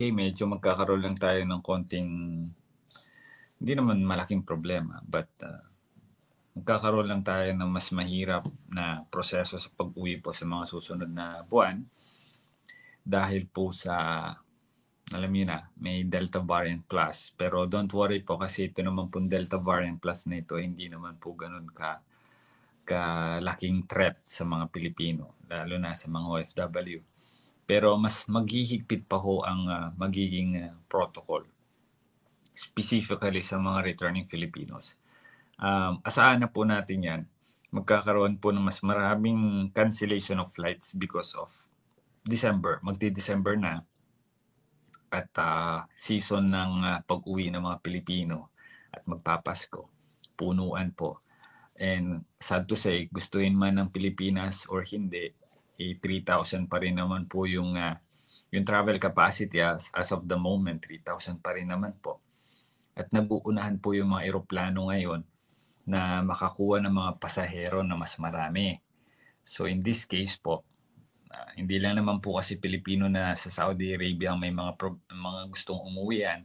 Okay, medyo magkakaroon lang tayo ng konting, hindi naman malaking problema, but uh, magkakaroon lang tayo ng mas mahirap na proseso sa pag-uwi po sa mga susunod na buwan dahil po sa, alam niyo na, may Delta variant plus. Pero don't worry po kasi ito naman po Delta variant plus na ito, hindi naman po ganun ka ka laking threat sa mga Pilipino, lalo na sa mga OFW pero mas maghihigpit pa ho ang uh, magiging uh, protocol, specifically sa mga returning Filipinos. Um, asaan na po natin yan. Magkakaroon po ng mas maraming cancellation of flights because of December. Magdi-December na at uh, season ng uh, pag-uwi ng mga Pilipino at magpapasko. Punuan po. And sad to say, gustuin man ng Pilipinas or hindi, eh, 3,000 pa rin naman po yung uh, yung travel capacity as, as of the moment, 3,000 pa rin naman po. At naguunahan po yung mga eroplano ngayon na makakuha ng mga pasahero na mas marami. So in this case po, uh, hindi lang naman po kasi Pilipino na sa Saudi Arabia ang may mga, pro, mga gustong umuwi yan.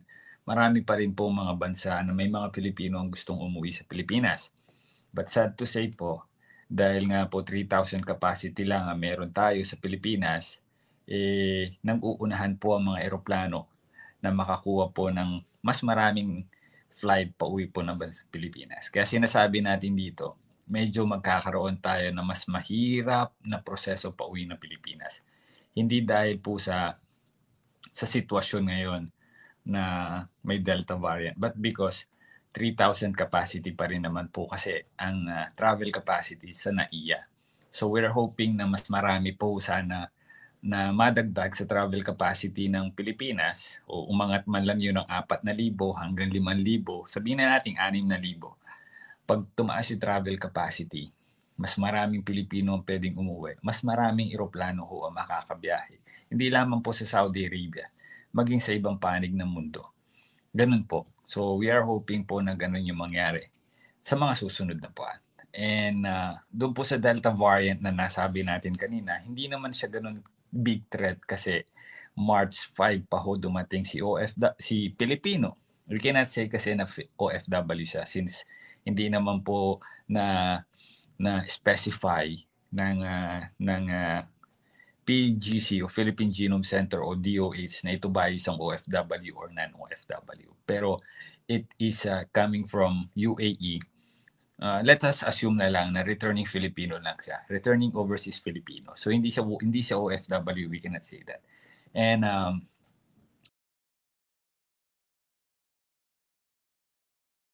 Marami pa rin po mga bansa na may mga Pilipino ang gustong umuwi sa Pilipinas. But sad to say po, dahil nga po 3,000 capacity lang ang meron tayo sa Pilipinas, eh, nang uunahan po ang mga eroplano na makakuha po ng mas maraming flight pa uwi po ng bansa Pilipinas. Kaya sinasabi natin dito, medyo magkakaroon tayo na mas mahirap na proseso pa uwi ng Pilipinas. Hindi dahil po sa sa sitwasyon ngayon na may Delta variant, but because 3,000 capacity pa rin naman po kasi ang uh, travel capacity sa NAIA. So we're hoping na mas marami po sana na madagdag sa travel capacity ng Pilipinas o umangat man lang yun ng 4,000 hanggang 5,000, sabihin na natin 6,000. Pag tumaas yung travel capacity, mas maraming Pilipino ang pwedeng umuwi. Mas maraming eroplano ho ang makakabiyahe. Hindi lamang po sa Saudi Arabia, maging sa ibang panig ng mundo. Ganun po. So we are hoping po na ganun yung mangyari sa mga susunod na buwan. And uh, ah, doon po sa Delta variant na nasabi natin kanina, hindi naman siya ganun big threat kasi March 5 pa ho dumating si OF si Pilipino. We cannot say kasi na OFW siya since hindi naman po na na specify ng uh, ng uh, PGC o Philippine Genome Center o DOH na ito ba isang OFW or non-OFW. Pero it is uh, coming from UAE. Uh, let us assume na lang na returning Filipino lang siya. Returning overseas Filipino. So hindi siya hindi siya OFW, we cannot say that. And um,